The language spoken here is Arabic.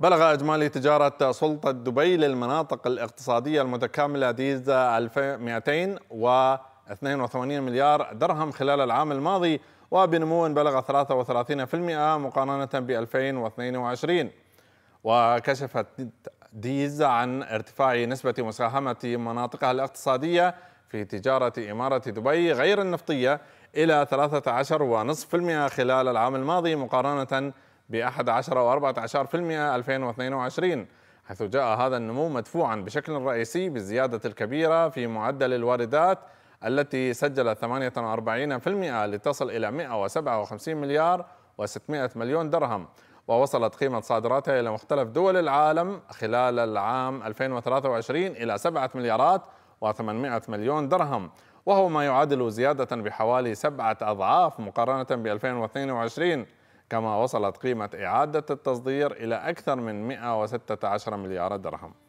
بلغ إجمالي تجارة سلطة دبي للمناطق الاقتصادية المتكاملة ديز 282 مليار درهم خلال العام الماضي وبنمو بلغ 33% مقارنة ب 2022 وكشفت ديز عن ارتفاع نسبة مساهمة مناطقها الاقتصادية في تجارة إمارة دبي غير النفطية إلى 13.5% خلال العام الماضي مقارنة ب 11 و14% 2022 حيث جاء هذا النمو مدفوعا بشكل رئيسي بالزيادة الكبيرة في معدل الواردات التي سجلت 48% لتصل إلى 157 مليار و600 مليون درهم ووصلت قيمة صادراتها إلى مختلف دول العالم خلال العام 2023 إلى 7 مليارات و800 مليون درهم وهو ما يعادل زيادة بحوالي سبعة أضعاف مقارنة ب 2022 كما وصلت قيمة إعادة التصدير إلى أكثر من 116 مليار درهم